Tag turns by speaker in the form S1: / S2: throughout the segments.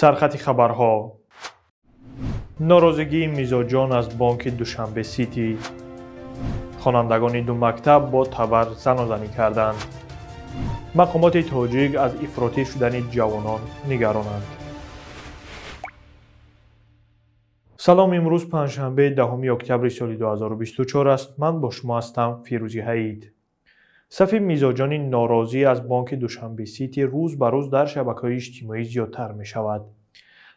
S1: سرخط خبرها ناراضگی میزاجان از بانک دوشنبه سیتی خوانندگان دو مکتب با تبر زنازنی کردند مقامات تاجیک از افراتی شدن جوانان نگرانند سلام امروز پنجشنبه دهم اکتبر سال 2024 است من با شما هستم فیروزی حید صفحه میزاجانی ناراضی از بانک دوشنبه سیتی روز به روز در شبکه‌های اجتماعی زیادتر می شود.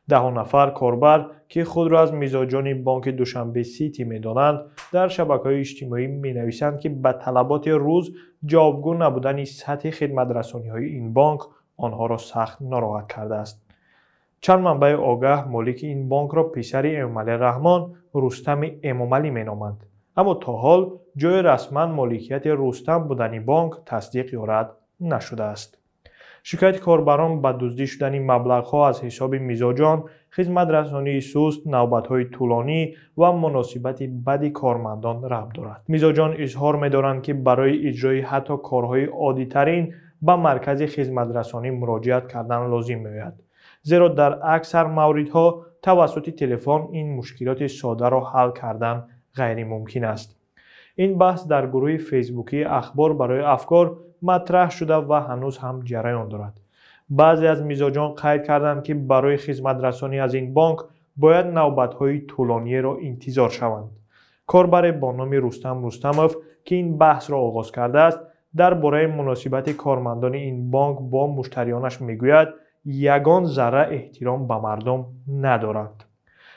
S1: ده نفر کاربر که خود را از میزاجان بانک دوشنبه سیتی می دانند در شبکه های اجتماعی می نویسند که به طلبات روز جوابگو نبودن سطح خدمت رسانی های این بانک آنها را سخت ناراحت کرده است. چند منبع آگه مالک این بانک را پسر امامعلی رحمان رستم اعمالی می نامند. اما تا حال جای رسما مالکیت رستم بودنی بانک تصدیق یارد نشده است شکایت کاربران به دزدی شدن ها از حساب جان خدمت رسانی نوبت های طولانی و مناسبت بدی کارمندان رب دارد جان اظهار میدارند که برای اجرای حتی کارهای عادی ترین به مرکز خدمت رسانی مراجعت کردن لازم می‌آید زیرا در اکثر موردها توسط تلفن این مشکلات ساده را حل کردن غیر ممکن است این بحث در گروه فیسبوکی اخبار برای افکار مطرح شده و هنوز هم جریان دارد بعضی از میزاجان قید کردند که برای خدمت رسانی از این بانک باید نوبت های طولانی را انتظار شوند کاربر با نام رستم رستموف که این بحث را آغاز کرده است در برای مناسبت کارمندان این بانک با مشتریانش میگوید یگان ذره احترام به مردم ندارد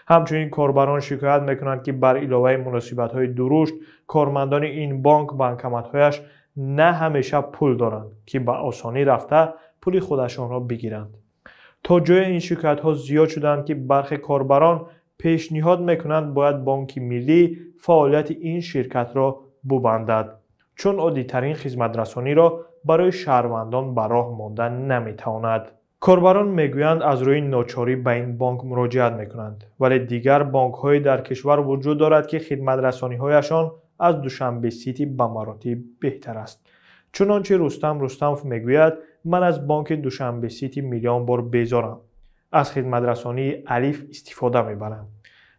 S1: همچنین کاربران شکایت میکنند که بر علاوه مناسبت های دروشت کارمندان این بانک بانکمت هایش نه همیشه پول دارند که به آسانی رفته پول خودشان را بگیرند تا جای این شکایت ها زیاد شدند که برخی کاربران پیشنهاد میکنند باید بانک ملی فعالیت این شرکت را ببندد چون عادی خدمت رسانی را برای شهروندان به راه ماندن نمیتواند کاربران میگویند از روی ناچاری به این بانک مراجعت میکنند ولی دیگر بانک های در کشور وجود دارد که خدمت رسانی هایشان از دوشنبه سیتی به مراتب بهتر است چنانچه رستم رستم میگوید من از بانک دوشنبه سیتی میلیون بار بیزارم از خدمت رسانی الف استفاده میبرم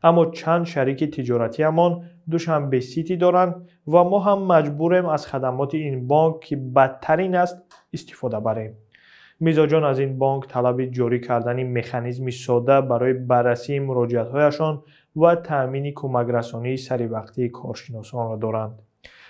S1: اما چند شریک تجارتی همان دوشنبه سیتی دارند و ما هم مجبوریم از خدمات این بانک که بدترین است استفاده بریم میزا جان از این بانک طلب جاری کردن مکانیزمی ساده برای بررسی مراجعتهایشان و تأمین کمک رسانی سری وقتی کارشناسان را دارند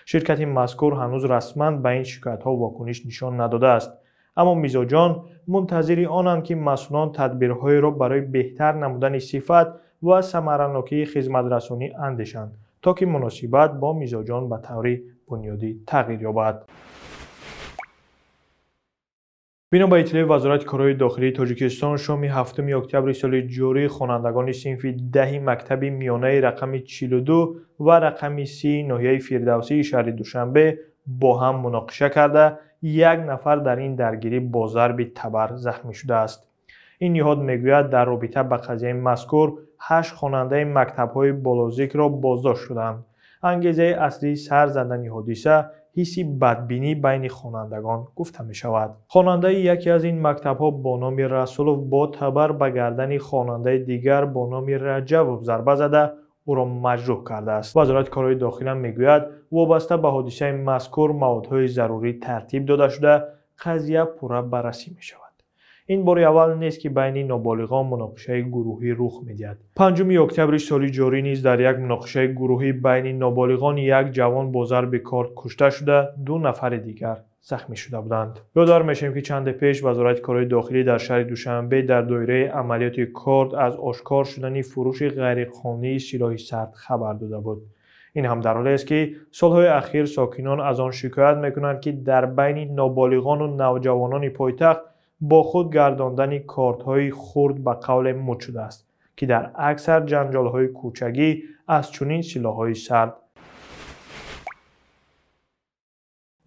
S1: شرکت مذکور هنوز رسما به این شکایت ها واکنش نشان نداده است اما میزا جان منتظری آنند که مسئولان تدبیرهایی را برای بهتر نمودن صفت و ثمرناکی خدمت رسانی اندیشند تا که مناسبت با میزاجان به طوری بنیادی تغییر یابد بنا به اطلاع وزارت کارهای داخلی تاجیکستان شامی هفتم اکتبر سال جاری خوانندگان صنف ده مکتب میانه رقم 42 و رقم 30 ناحیه فردوسی شهر دوشنبه با هم مناقشه کرده یک نفر در این درگیری با ضرب تبر زخمی شده است این نهاد میگوید در رابطه به قضیه مذکور هشت خواننده مکتب‌های بالازیک را بازداشت شدند انگیزه اصلی سر زدن حادثه حیسی بدبینی بین خوانندگان گفته می شود. خواننده یکی از این مکتب ها با نام رسولوف با تبر به گردن خواننده دیگر با نام رجب ضربه زده او را مجروح کرده است وزارت کارهای داخلی میگوید وابسته به حادثه مذکور موادهای ضروری ترتیب داده شده قضیه پورا بررسی می شود این باری اول نیست که بین این نابالغان مناقشه گروهی رخ میدهد پنجم اکتبر سال جاری نیز در یک مناقشه گروهی بین نابالغان یک جوان با ضرب کارت کشته شده دو نفر دیگر زخمی شده بودند یادآور میشیم که چند پیش وزارت کارهای داخلی در شهر دوشنبه در دایره عملیات کارد از آشکار شدن فروش غیرقانونی سلاح سرد خبر داده بود این هم در حالی است که سالهای اخیر ساکنان از آن شکایت میکنند که در بین نابالغان و نوجوانان پایتخت با خود گرداندن های خرد به قول مد شده است که در اکثر جنجال های کوچگی از چنین های سرد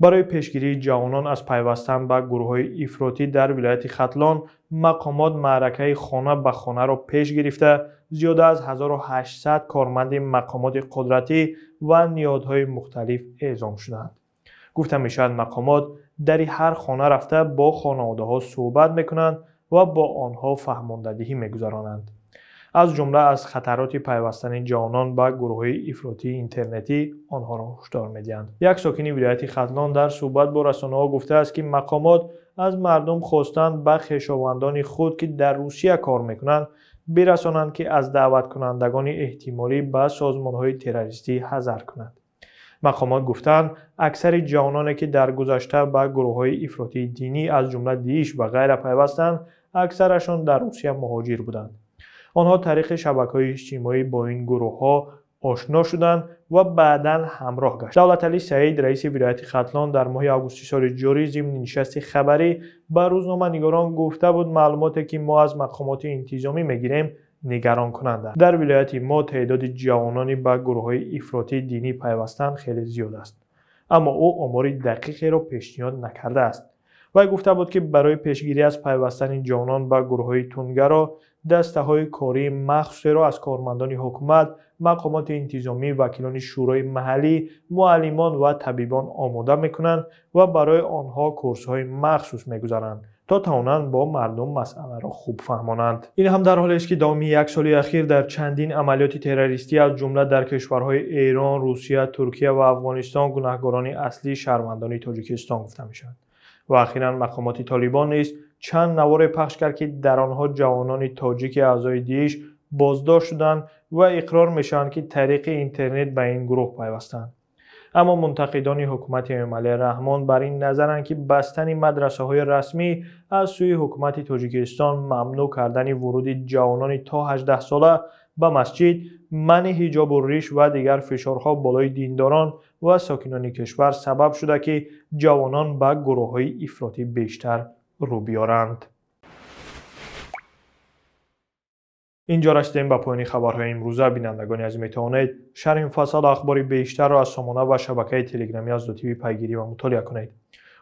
S1: برای پیشگیری جوانان از پیوستن به گروه های افراطی در ولایت خطلان مقامات معرکه خانه به خانه را پیش گرفته زیاده از 1800 کارمند مقامات قدرتی و نیادهای مختلف اعزام شدند گفته شود مقامات در هر خانه رفته با خانواده ها صحبت میکنند و با آنها فهماندهی میگذرانند از جمله از خطرات پیوستن جوانان به گروه افراطی اینترنتی آنها را هشدار میدهند یک ساکن ولایت خدلان در صحبت با رسانه ها گفته است که مقامات از مردم خواستند به خویشاوندان خود که در روسیه کار میکنند برسانند که از دعوت کنندگان احتمالی به سازمان های تروریستی حذر کنند مقامات گفتند اکثر جوانانی که در گذشته به گروه های افراطی دینی از جمله دیش و غیره پیوستند اکثرشان در روسیه مهاجر بودند آنها طریق شبکه های اجتماعی با این گروه ها آشنا شدند و بعدا همراه گشت دولت علی سعید رئیس ولایت خطلان در ماه آگوست سال جاری ضمن نشست خبری به روزنامه نگاران گفته بود معلوماتی که ما از مقامات انتظامی میگیریم نگران کننده در ولایت ما تعداد جوانانی به گروه های افراطی دینی پیوستن خیلی زیاد است اما او امور دقیقی را پیشنهاد نکرده است و گفته بود که برای پیشگیری از پیوستن جوانان به گروه های تونگرا دسته های کاری مخصوصی را از کارمندان حکومت مقامات انتظامی وکیلان شورای محلی معلمان و طبیبان آماده میکنند و برای آنها کورس های مخصوص میگذارند تا توانند با مردم مسئله را خوب فهمانند این هم در حال است که دامی یک سال اخیر در چندین عملیات تروریستی از جمله در کشورهای ایران، روسیه، ترکیه و افغانستان گناهکاران اصلی شهروندان تاجیکستان گفته میشوند و اخیرا مقامات طالبان نیز چند نوار پخش کرد که در آنها جوانان تاجیک اعضای دیش بازداشت شدند و اقرار میشوند که طریق اینترنت به این گروه پیوستند اما منتقدان حکومت امامعلی رحمان بر این نظرند که بستن مدرسه های رسمی از سوی حکومت تاجیکستان ممنوع کردن ورود جوانان تا 18 ساله به مسجد من هجاب و ریش و دیگر فشارها بالای دینداران و ساکنان کشور سبب شده که جوانان به گروه های افراطی بیشتر رو بیارند. اینجا هستیم با پایانی خبرهای امروزه بینندگان از میتوانید شرح این فصل اخباری بیشتر را از سامانه و شبکه تلگرامی از دو تیوی پیگیری و مطالعه کنید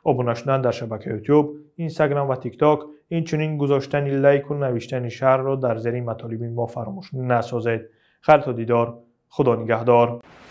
S1: ابونه در شبکه یوتیوب اینستاگرام و تیک تاک این چنین گذاشتن لایک و نوشتن شهر را در زیر مطالبی ما فراموش نسازید خیلی تا دیدار خدا نگهدار